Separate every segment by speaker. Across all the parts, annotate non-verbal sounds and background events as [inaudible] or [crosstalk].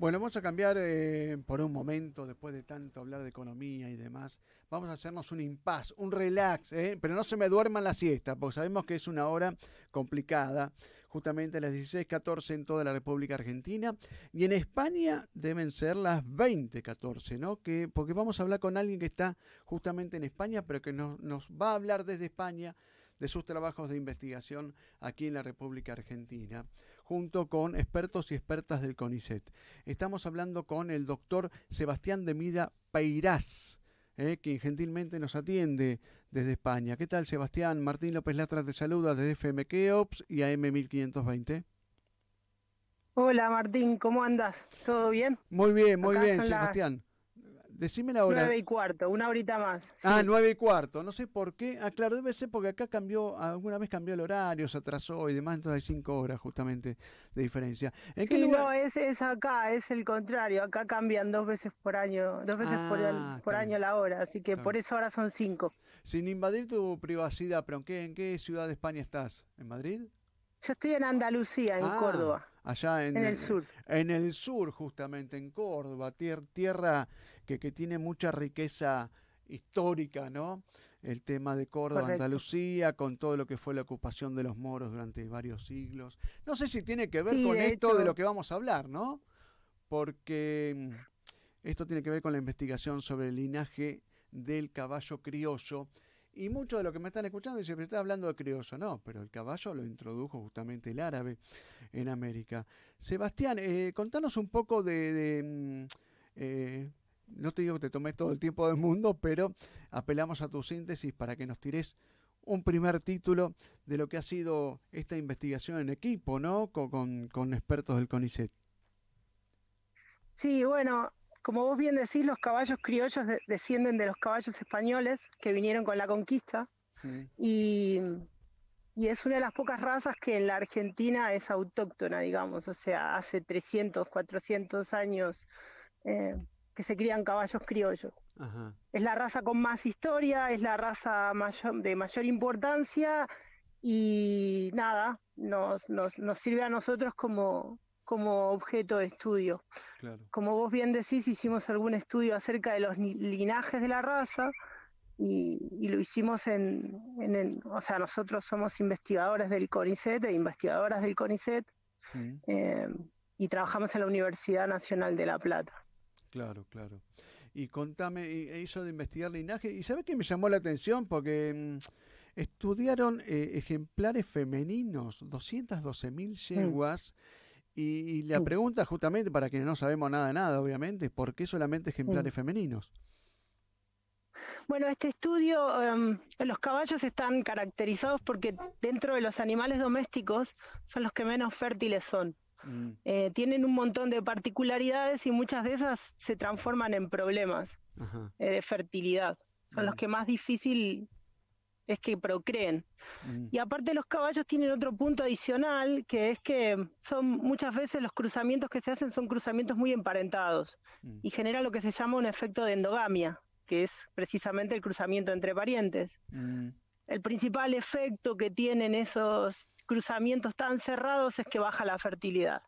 Speaker 1: Bueno, vamos a cambiar eh, por un momento, después de tanto hablar de economía y demás. Vamos a hacernos un impas, un relax, ¿eh? pero no se me duerman la siesta, porque sabemos que es una hora complicada, justamente a las 16.14 en toda la República Argentina. Y en España deben ser las 20.14, ¿no? porque vamos a hablar con alguien que está justamente en España, pero que nos va a hablar desde España de sus trabajos de investigación aquí en la República Argentina junto con expertos y expertas del CONICET. Estamos hablando con el doctor Sebastián de Mida Peirás, eh, quien gentilmente nos atiende desde España. ¿Qué tal, Sebastián? Martín López latras te saluda desde Keops y AM1520.
Speaker 2: Hola Martín, ¿cómo
Speaker 1: andas? ¿Todo bien? Muy bien, muy bien, Sebastián decime la hora. Nueve y
Speaker 2: cuarto, una horita más. Ah,
Speaker 1: nueve y cuarto, no sé por qué. Ah, claro, debe ser porque acá cambió, alguna vez cambió el horario, se atrasó y demás, entonces hay cinco horas justamente de diferencia. no,
Speaker 2: es, acá, es el contrario. Acá cambian dos veces por año, dos veces por, ah, año la hora, así
Speaker 1: que por eso ahora son cinco. Sin invadir tu privacidad, pero ¿en qué, ciudad de España estás? ¿En Madrid? Yo estoy en
Speaker 2: Andalucía, en ah, Córdoba.
Speaker 1: Allá en, el, sur. En el sur, justamente, en Córdoba, tierra que, tiene mucha riqueza histórica, ¿no? El tema de Córdoba, Andalucía, con todo lo que fue la ocupación de los moros durante varios siglos. No sé si tiene que ver con esto de lo que vamos a hablar, ¿no? Porque mm, esto tiene que ver con la investigación sobre el linaje del caballo criollo. Y mucho de lo que me están escuchando dicen, pero está hablando de criollo. No, pero el caballo lo introdujo justamente el árabe en América. Sebastián, eh, contanos un poco de, mm, eh, no te digo que te tomes todo el tiempo del mundo, pero apelamos a tu síntesis para que nos tires un primer título de lo que ha sido esta investigación en equipo, ¿no? Con, expertos del CONICET.
Speaker 2: Sí, bueno, como vos bien decís, los caballos criollos descienden de los caballos españoles que vinieron con la conquista. Y, es una de las pocas razas que en la Argentina es autóctona, digamos, o sea, hace 300, 400 años. Eh, que se crían caballos criollos. Es la raza con más historia, es la raza de mayor importancia y nada, nos, nos, nos sirve a nosotros como, objeto de estudio. Como vos bien decís, hicimos algún estudio acerca de los linajes de la raza y, lo hicimos en, o sea, nosotros somos investigadores del CONICET e investigadoras del CONICET mm. eh, y trabajamos en la Universidad Nacional de La Plata.
Speaker 1: Claro, claro. Y contame, eso de investigar linaje, y ¿sabes qué me llamó la atención? Porque mm, estudiaron eh, ejemplares femeninos, 212.000 mm. yeguas, y, la mm. pregunta justamente, para quienes no sabemos nada, nada, obviamente, ¿por qué solamente ejemplares femeninos?
Speaker 2: Bueno, este estudio, em, los caballos están caracterizados porque dentro de los animales domésticos son los que menos fértiles son. Mm. Eh, tienen un montón de particularidades y muchas de esas se transforman en problemas eh, de fertilidad. Son los mm. que más difícil es que procreen. Mm. Y aparte los caballos tienen otro punto adicional, que es que son muchas veces los cruzamientos que se hacen son cruzamientos muy emparentados y genera lo que se llama un efecto de endogamia, que es precisamente el cruzamiento entre parientes el principal efecto que tienen esos cruzamientos tan cerrados es que baja la fertilidad.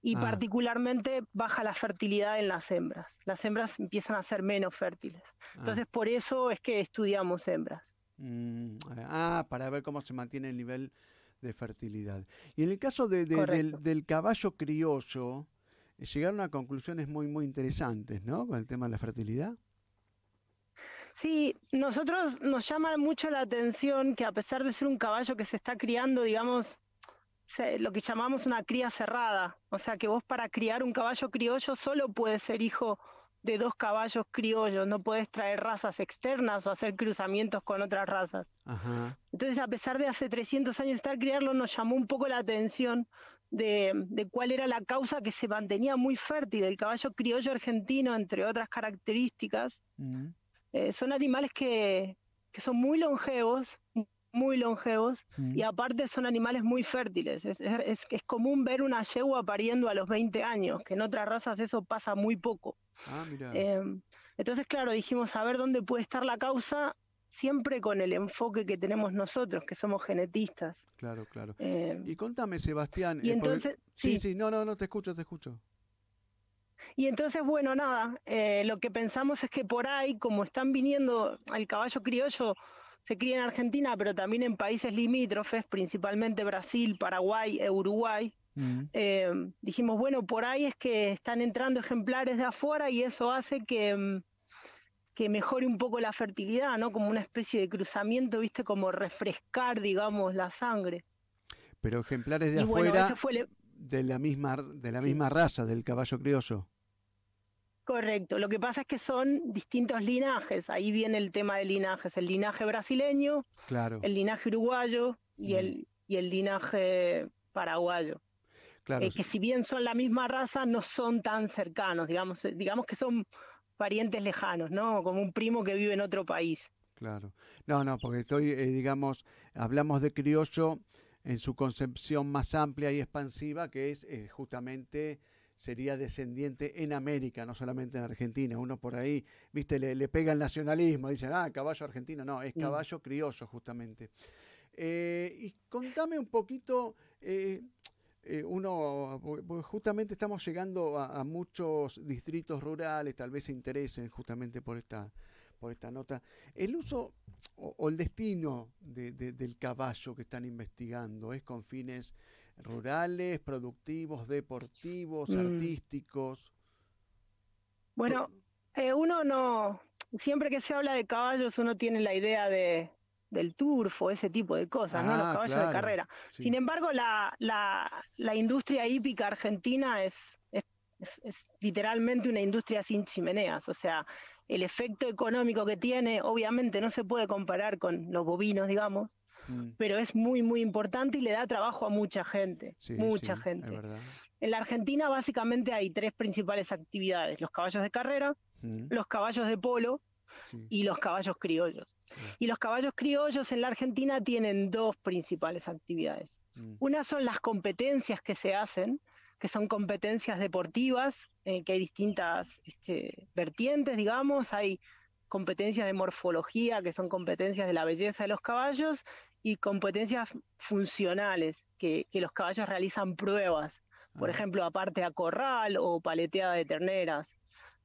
Speaker 2: Y ah. particularmente baja la fertilidad en las hembras. Las hembras empiezan a ser menos fértiles. Ah. Entonces por eso es que estudiamos hembras.
Speaker 1: Mm, ah, para ver cómo se mantiene el nivel de fertilidad. Y en el caso del, caballo criollo, eh, llegaron a conclusiones muy, muy interesantes, ¿no? Con el tema de la fertilidad.
Speaker 2: Sí, nosotros nos llama mucho la atención que a pesar de ser un caballo que se está criando, digamos, lo que llamamos una cría cerrada, o sea que vos para criar un caballo criollo solo puedes ser hijo de dos caballos criollos, no puedes traer razas externas o hacer cruzamientos con otras razas. Entonces, a pesar de hace 300 años estar criarlo, nos llamó un poco la atención de, cuál era la causa que se mantenía muy fértil. El caballo criollo argentino, entre otras características, mm. Eh, son animales que, que, son muy longevos, muy longevos, y mm. aparte son animales muy fértiles. Es, es, común ver una yegua pariendo a los 20 años, que en otras razas eso pasa muy poco. Ah, em, entonces, claro, dijimos, a ver dónde puede estar la causa, siempre con el enfoque que tenemos nosotros, que somos genetistas.
Speaker 1: Claro, claro. Eh, y contame, Sebastián. Y eh, entonces, sí, sí, sí, no, no, no, te escucho, te escucho.
Speaker 2: Y entonces, bueno, nada, eh, lo que pensamos es que por ahí, como están viniendo, el caballo criollo se cría en Argentina, pero también en países limítrofes, principalmente Brasil, Paraguay, e Uruguay. Mm. Eh, dijimos, bueno, por ahí es que están entrando ejemplares de afuera y eso hace que, mm, que mejore un poco la fertilidad, ¿no? Como una especie de cruzamiento, ¿viste? Como refrescar, digamos, la sangre.
Speaker 1: Pero ejemplares de afuera de, la misma, de la misma raza, del caballo criollo.
Speaker 2: Correcto, lo que pasa es que son distintos linajes, ahí viene el tema de linajes, el linaje brasileño, claro. el linaje uruguayo y, el, y el linaje paraguayo. Claro. Eh, que si bien son la misma raza, no son tan cercanos, digamos, eh, digamos que son parientes lejanos, ¿no? Como un primo que
Speaker 1: vive en otro país. Claro. No, no, porque estoy, eh, digamos, hablamos de criollo en su concepción más amplia y expansiva, que es justamente sería descendiente en América, no solamente en Argentina. Uno por ahí, viste, le, pega el nacionalismo, dice, ah, caballo argentino. No, es mm. caballo criollo, justamente. Eh, y contame un poquito. Eh, eh, uno, justamente estamos llegando a, muchos distritos rurales, tal vez se interesen justamente por esta, por esta nota. El uso o, el destino del caballo que están investigando es con fines rurales, productivos, deportivos, mm. artísticos?
Speaker 2: Bueno, eh, uno no, siempre que se habla de caballos uno tiene la idea de, del turfo, ese tipo de cosas, ¿no? Los ah, caballos de carrera. Sin embargo, la, la, la, industria hípica argentina es literalmente una industria sin chimeneas, o sea, el efecto económico que tiene obviamente no se puede comparar con los bovinos, digamos, Mm. pero es muy, muy importante y le da trabajo a mucha gente. mucha gente. En la Argentina básicamente hay tres principales actividades, los caballos de carrera, mm. los caballos de polo y los caballos criollos. Ah. Y los caballos criollos en la Argentina tienen dos principales actividades. Mm. Una son las competencias que se hacen, que son competencias deportivas, eh, que hay distintas este, vertientes, digamos, hay competencias de morfología, que son competencias de la belleza de los caballos, y competencias funcionales, que, los caballos realizan pruebas, por ah. ejemplo, aparte a corral o paleteada de terneras.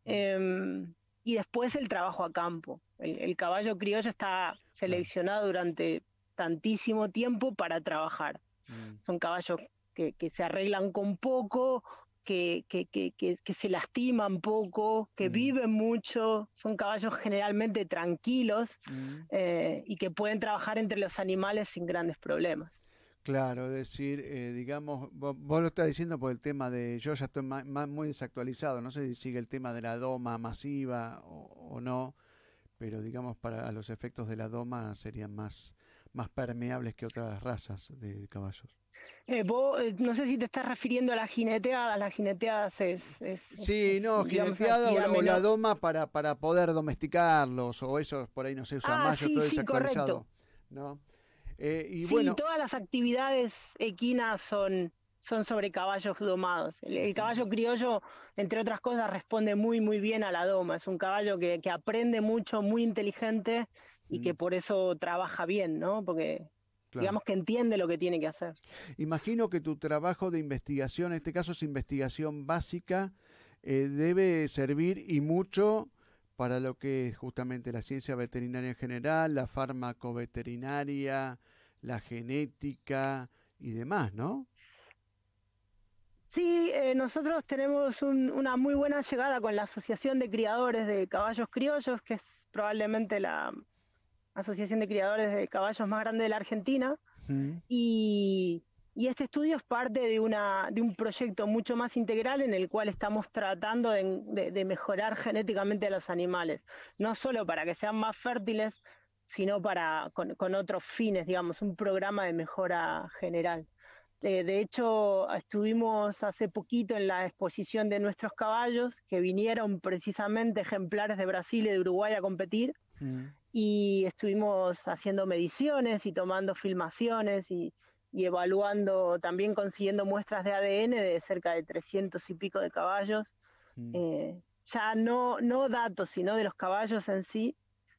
Speaker 2: Mm. Em, y después el trabajo a campo. El, caballo criollo está seleccionado durante tantísimo tiempo para trabajar. Mm. Son caballos que, se arreglan con poco que, que, que, que, se lastiman poco, que mm. viven mucho, son caballos generalmente tranquilos mm. eh, y que pueden trabajar entre los animales sin grandes problemas.
Speaker 1: Claro, es decir, eh, digamos, vos, lo estás diciendo por el tema de, yo ya estoy muy desactualizado, no sé si sigue el tema de la doma masiva o no, pero digamos para los efectos de la doma serían más más permeables que otras razas de caballos.
Speaker 2: Eh, eh, no sé si te estás refiriendo a las jineteadas. Las jineteadas es.
Speaker 1: sí, no, jineteada o, la doma para, para poder domesticarlos, o eso por ahí no sé, usa ah, más, sí, sí, eh, y
Speaker 2: todas las actividades equinas son son sobre caballos domados. El, caballo criollo, entre otras cosas, responde muy, muy bien a la doma. Es un caballo que, aprende mucho, muy inteligente y que por eso trabaja bien, ¿no? Porque digamos que entiende lo que tiene que hacer.
Speaker 1: Imagino que tu trabajo de investigación, en este caso es investigación básica, eh, debe servir y mucho para lo que es justamente la ciencia veterinaria en general, la farmacoveterinaria, la genética y demás, ¿no? Sí, eh, nosotros tenemos
Speaker 2: una muy buena llegada con la Asociación de Criadores de Caballos Criollos, que es probablemente la asociación de criadores de caballos más grande de la Argentina. Y, este estudio es parte de, de un proyecto mucho más integral en el cual estamos tratando de, mejorar genéticamente a los animales, no solo para que sean más fértiles, sino para, con otros fines, digamos, un programa de mejora general. Este, de hecho, estuvimos hace poquito en la exposición de nuestros caballos, que vinieron precisamente ejemplares de Brasil y de Uruguay a competir, mm. y estuvimos haciendo mediciones y tomando filmaciones y, evaluando, también consiguiendo muestras de ADN de cerca de 300 y pico de caballos. Mm. Eh, ya no, no datos, sino de los caballos en sí,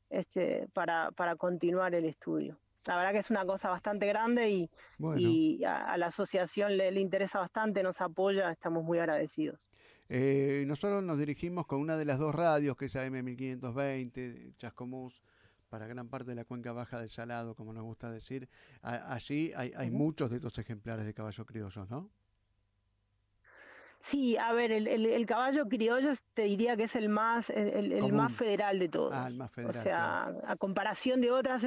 Speaker 2: este, para continuar el estudio la verdad que es una cosa bastante grande y, a, la asociación le, interesa bastante, nos apoya, estamos muy agradecidos.
Speaker 1: Eh, nosotros nos dirigimos con una de las dos radios, que es AM1520, Chascomús, para gran parte de la cuenca baja del Salado, como nos gusta decir. allí hay, hay muchos de estos ejemplares de caballo criollos, ¿no?
Speaker 2: Sí, a ver, el, caballo criollo te diría que es el más el, más federal de todos. Ah,
Speaker 1: el más federal. O sea,
Speaker 2: a comparación de otras,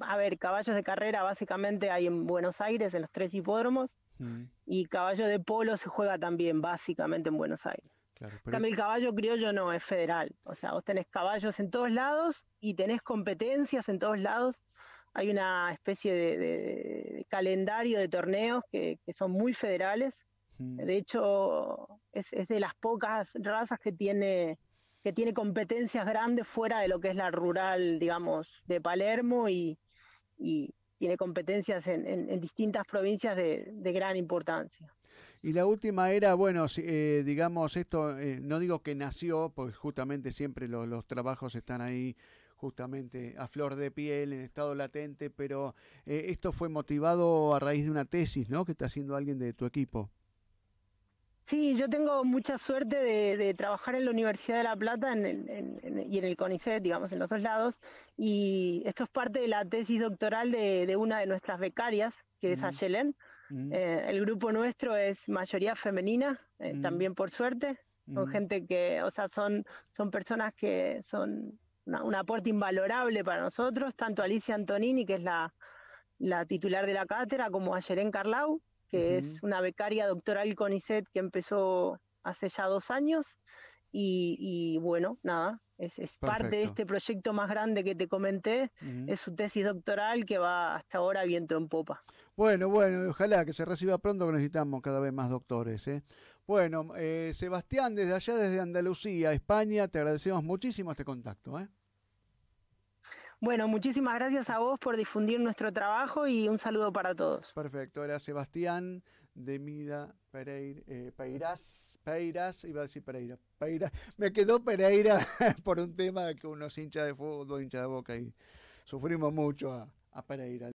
Speaker 2: a ver, caballos de carrera básicamente hay en Buenos Aires, en los tres hipódromos, mm. y caballo de polo se juega también básicamente en Buenos Aires. Claro, pero... el caballo criollo no, es federal. O sea, vos tenés caballos en todos lados y tenés competencias en todos lados. Hay una especie de, calendario de torneos que son muy federales de hecho, es, de las pocas razas que tiene, que tiene competencias grandes fuera de lo que es la rural, digamos, de Palermo y, tiene competencias en, distintas provincias de, gran importancia.
Speaker 1: Y la última era, bueno, eh, digamos, esto, eh, no digo que nació, porque justamente siempre los trabajos están ahí justamente a flor de piel, en estado latente, pero eh, esto fue motivado a raíz de una tesis, ¿no? Que está haciendo alguien de tu equipo. Sí, yo tengo mucha
Speaker 2: suerte de, trabajar en la Universidad de La Plata y en el CONICET, digamos, en los dos lados. Y esto es parte de la tesis doctoral de, una de nuestras becarias, que es mm. Ayelen. Mm. Eh, el grupo nuestro es mayoría femenina, eh, mm. también por suerte. Son gente que, o sea, son, son personas que son un aporte invalorable para nosotros, tanto Alicia Antonini, que es la, titular de la cátedra, como Ayelen Carlau, que es una becaria doctoral con ICET, que empezó hace ya dos años. Y, bueno, nada, es, parte de este proyecto más grande que te comenté, es su tesis doctoral que va hasta ahora viento en popa.
Speaker 1: Bueno, bueno, ojalá que se reciba pronto, que necesitamos cada vez más doctores. ¿eh? Bueno, eh, Sebastián, desde allá, desde Andalucía, España, te agradecemos muchísimo este contacto. ¿eh? Bueno, muchísimas gracias a vos por difundir nuestro trabajo y un saludo para todos. Perfecto, era Sebastián de Mida Pereira, eh, Peiras, Peiras, iba a decir Pereira, me quedó Pereira [laughs] por un tema de que unos hinchas de fútbol, hinchas de boca y sufrimos mucho a, a Pereira.